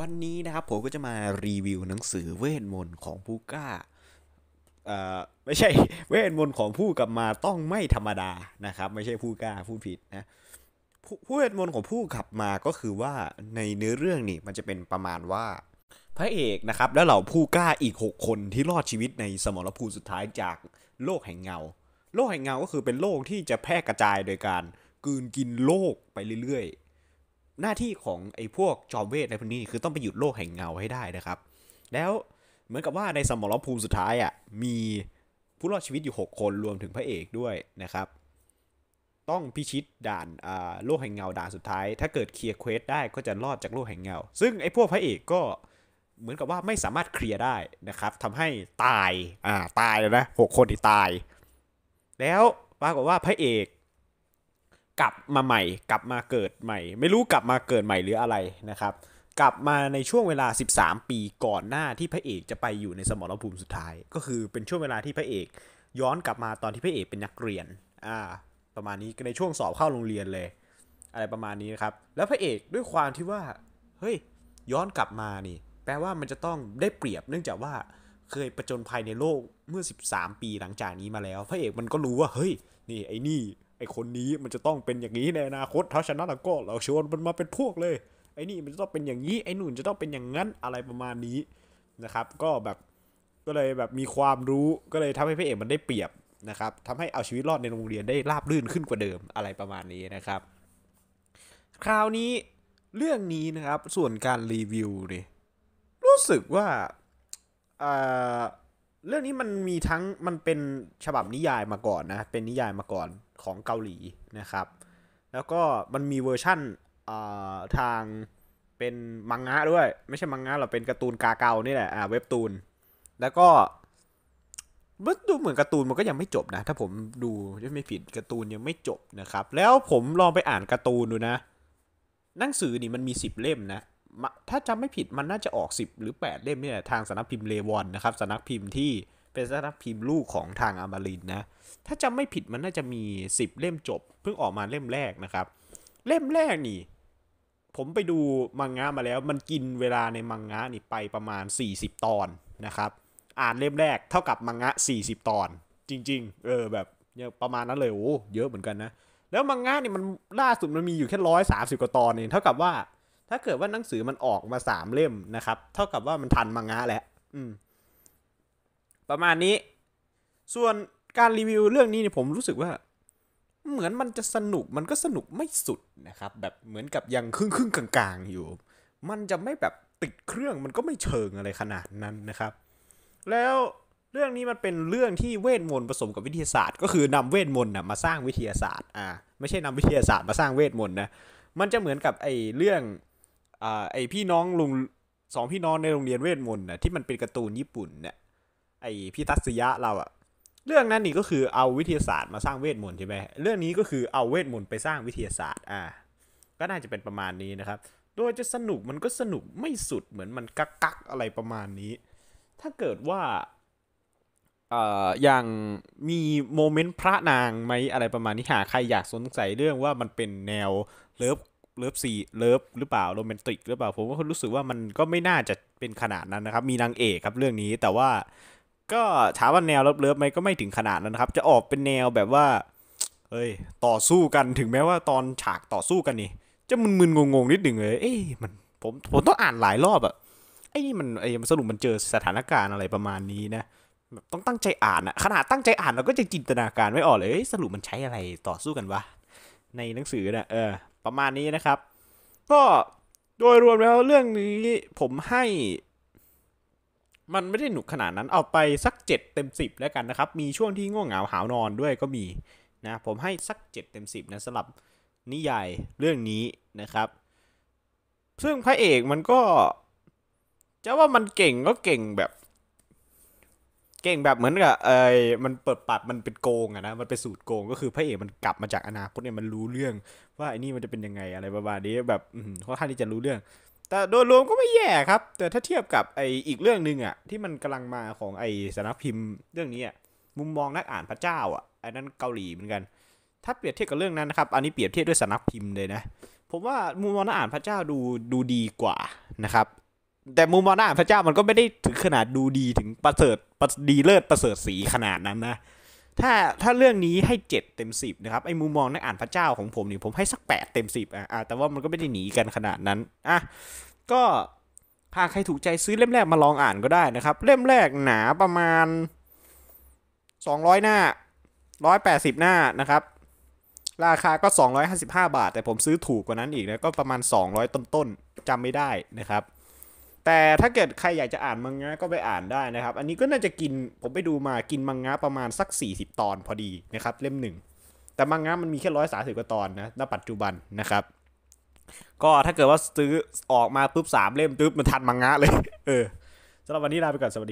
วันนี้นะครับผมก็จะมารีวิวหนังสือเวทมนต์ของผู้กล้าเอ่อไม่ใช่เวทมนต์ของผู้กลับมาต้องไม่ธรรมดานะครับไม่ใช่ผู้กล้าผู้ผิดนะผู้เวทมนต์ของผู้ขับมาก็คือว่าในเนื้อเรื่องนี่มันจะเป็นประมาณว่าพระเอกนะครับ แล้วเหล่าผู้กล้าอีก 6 คนที่รอดชีวิตในสมรภูมิสุดท้ายจากโลกแห่งเงา โลกแห่งเงาก็คือเป็นโลกที่จะแพร่กระจายโดยการกืนกินโลกไปเรื่อยหน้าที่ของ ไอ้พวกจอมเวทอะไรพวกนี้คือต้องไป หยุดโลกแห่งเงาให้ ได้นะครับ แล้วเหมือนกับว่าในสมรภูมิสุดท้ายอ่ะมีผู้รอดชีวิตอยู่ 6 คนรวมถึงพระเอกด้วยนะครับ ต้องพิชิตด่านโลกแห่งเงาด่านสุดท้ายถ้าเกิดเคลียร์เควสได้ก็จะรอดจากโลกแห่งเงาซึ่งไอ้พวกพระเอกก็เหมือนกับว่าไม่สามารถเคลียร์ได้นะครับทำให้ตายอ่าตายเลยนะหกคนที่ตายแล้วปรากฏว่าพระเอกกลับมาใหม่กลับมาเกิดใหม่ ไม่รู้กลับมาเกิดใหม่หรืออะไรนะครับ กลับมาในช่วงเวลา 13 ปีก่อนหน้าที่พระเอกจะไปอยู่ในสมรภูมิสุดท้าย ก็คือเป็นช่วงเวลาที่พระเอก ย้อนกลับมาตอนที่พระเอกเป็นนักเรียนอ่าประมาณนี้ในช่วงสอบเข้าโรงเรียนเลย อะไรประมาณนี้นะครับ แล้วพระเอกด้วยความที่ว่าเฮ้ยย้อนกลับมานี่ แปลว่ามันจะต้องได้เปรียบ เนื่องจากว่าเคยประจนภัยในโลกเมื่อ 13 ปีหลังจากนี้มาแล้ว พระเอกมันก็รู้ว่าเฮ้ย นี่ไอ้นี่ไอคนนี้มันจะต้องเป็นอย่างนี้ในอนาคตถ้าชนะแล้วก็เราชวนมันมาเป็นพวกเลยไอนี่มันจะต้องเป็นอย่างนี้ ไอหนุ่นจะต้องเป็นอย่างนั้นอะไรประมาณนี้นะครับ ก็แบบก็เลยแบบมีความรู้ก็เลยทำให้พระเอกมันได้เปรียบนะครับทำให้เอาชีวิตรอดในโรงเรียนได้ราบรื่นขึ้นกว่าเดิมอะไรประมาณนี้นะครับ คราวนี้เรื่องนี้นะครับส่วนการรีวิวนี่รู้สึกว่าอ่าเรื่องนี้มันมีทั้งมันเป็นฉบับนิยายมาก่อนนะ เป็นนิยายมาก่อนของเกาหลีนะครับ แล้วก็มันมีเวอร์ชั่นทางเป็นมังงะด้วย ไม่ใช่มังงะหรอกเป็นการ์ตูนกาเกานี่แหละอ่าเว็บตูน แล้วก็มันดูเหมือนการ์ตูนมันก็ยังไม่จบนะ ถ้าผมดูไม่ผิดการ์ตูนยังไม่จบนะครับ แล้วผมลองไปอ่านการ์ตูนดูนะหนังสือนี่มันมีสิบเล่มนะถ้าจำไม่ผิดมันน่าจะออก 10 หรือ 8 เล่มเนี่ยทางสนักพิมพ์เลวอนนะครับสนักพิมพ์ที่เป็นสนักพิมพ์ลูกของทางอมารินนะ ถ้าจำไม่ผิดมันน่าจะมี 10 เล่มจบ เพิ่งออกมาเล่มแรกนะครับ เล่มแรกนี่ ผมไปดูมังงะมาแล้ว มันกินเวลาในมังงะนี่ไปประมาณ 40 ตอนนะครับ อ่านเล่มแรกเท่ากับมังงะ 40 ตอน จริงๆเออแบบประมาณนั้นเลยโอ้เยอะเหมือนกันนะแล้วมังงะนี่มันล่าสุดมันมีอยู่แค่ร้อยสาสิบกว่าตอนเองเท่ากับว่าถ้าเกิดว่าหนังสือมันออกมาสามเล่มนะครับ เท่ากับว่ามันทันมังงะแหละประมาณนี้ ส่วนการรีวิวเรื่องนี้เนี่ยผมรู้สึกว่า เหมือนมันจะสนุกมันก็สนุกไม่สุดนะครับ แบบเหมือนกับยังครึ่งครึ่งกลางๆ อยู่ มันจะไม่แบบติดเครื่องมันก็ไม่เชิงอะไรขนาดนั้นนะครับ แล้วเรื่องนี้มันเป็นเรื่องที่เวทมนต์ผสมกับวิทยาศาสตร์ ก็คือนำเวทมนต์นะมาสร้างวิทยาศาสตร์อ่าไม่ใช่นำวิทยาศาสตร์มาสร้างเวทมนต์นะมันจะเหมือนกับไอ้เรื่องอ่าไอพี่น้องลุงสองพี่น้องในโรงเรียนเวทมนต์นะที่มันเป็นการ์ตูนญี่ปุ่นเนี่ยไอพี่ทัศยะเราอะเรื่องนั้นนี่ก็คือเอาวิทยาศาสตร์มาสร้างเวทมนต์ใช่ไหมเรื่องนี้ก็คือเอาเวทมนต์ไปสร้างวิทยาศาสตร์อ่าก็น่าจะเป็นประมาณนี้นะครับโดยจะสนุกมันก็สนุกไม่สุดเหมือนมันกักกักอะไรประมาณนี้ ถ้าเกิดว่าเอ่ออย่างมีโมเมนต์พระนางไหมอะไรประมาณนี้หาใครอยากสนใจเรื่องว่ามันเป็นแนวเลิฟเลิฟซีเลิฟหรือเปล่าโรแมนติกหรือเปล่า ผมก็รู้สึกว่ามันก็ไม่น่าจะเป็นขนาดนั้นนะครับ มีนางเอกครับเรื่องนี้ แต่ว่า ก็ถามว่าแนวเลิฟฟไหมก็ไม่ถึงขนาดนั้นครับ จะออกเป็นแนวแบบว่าเอ้ยต่อสู้กันถึงแม้ว่าตอนฉากต่อสู้กันนี่จะมึนนงงงนิดหนึ่งเลยเอ้ยมันผมผมต้องอ่านหลายรอบอะไอ้นี่มันไอ้สรุปมันเจอสถานการณ์อะไรประมาณนี้นะแบบต้องตั้งใจอ่านอะขนาดตั้งใจอ่านเราก็จะจินตนาการไม่ออกเลยสรุปมันใช้อะไรต่อสู้กันวะในหนังสือนะเออประมาณนี้นะครับ ก็โดยรวมแล้วเรื่องนี้ ผมให้มันไม่ได้หนุกขนาดนั้น เอาไปสักเจ็ดเต็มสิบแล้วกันนะครับ มีช่วงที่ง่วงเหงาหาวนอนด้วยก็มีนะ ผมให้สักเจ็ดเต็มสิบนะสำหรับนิยายเรื่องนี้นะครับ ซึ่งพระเอกมันก็จะว่ามันเก่งก็เก่งแบบ เก่งแบบเหมือนกับเออมันเปิดปัดมันเป็นโกงอะนะ มันเป็นสูตรโกงก็คือพระเอกมันกลับมาจากอนาคตเนี่ยมันรู้เรื่องว่าไอ้นี่มันจะเป็นยังไงอะไรประมาณนี้แบบค่อนข้างที่จะรู้เรื่อง แต่โดยรวมก็ไม่แย่ครับแต่ถ้าเทียบกับไออีกเรื่องหนึ่งอะที่มันกำลังมาของไอสนักพิมพ์เรื่องนี้อะมุมมองนักอ่านพระเจ้าอ่ะไอ้นั้นเกาหลีเหมือนกัน ถ้าเปรียบเทียบกับเรื่องนั้นนะครับอันนี้เปรียบเทียบด้วยสนักพิมพ์เลยนะ ผมว่ามุมมองนักอ่านพระเจ้าดูดูดีกว่านะครับ แต่มุมมองนักอ่านพระเจ้ามันก็ไม่ได้ถึงขนาดดูดีถึงประเสริฐดีเลิศประเสริฐสีขนาดนั้นนะถ้าถ้าเรื่องนี้ให้7เต็ม10 นะครับไอ้มุมมองนักอ่านพระเจ้าของผมนี่ผมให้สัก 8 เต็ม 10อ่ะแต่ว่ามันก็ไม่ได้หนีกันขนาดนั้น อ่ะ ก็หากใครถูกใจซื้อเล่มแรกมาลองอ่านก็ได้นะครับเล่มแรกหนาประมาณ 200หน้า180หน้านะครับ ราคาก็ 255 บาท แต่ผมซื้อถูกกว่านั้นอีกนะก็ประมาณ 200 ต้นๆจำไม่ได้นะครับแต่ถ้าเกิดใครอยากจะอ่านมังงะก็ไปอ่านได้นะครับ อันนี้ก็น่าจะกิน ผมไปดูมากินมังงะประมาณสัก 40 ตอนพอดีนะครับ เล่มหนึ่ง แต่มังงะมันมีแค่ร้อยสาสิบกว่าตอนนะณปัจจุบันนะครับ ก็ถ้าเกิดว่าซื้อออกมาปุ๊บสามเล่มปุ๊บมันทันมังงะเลย เออสำหรับวันนี้ลาไปก่อนสวัสดี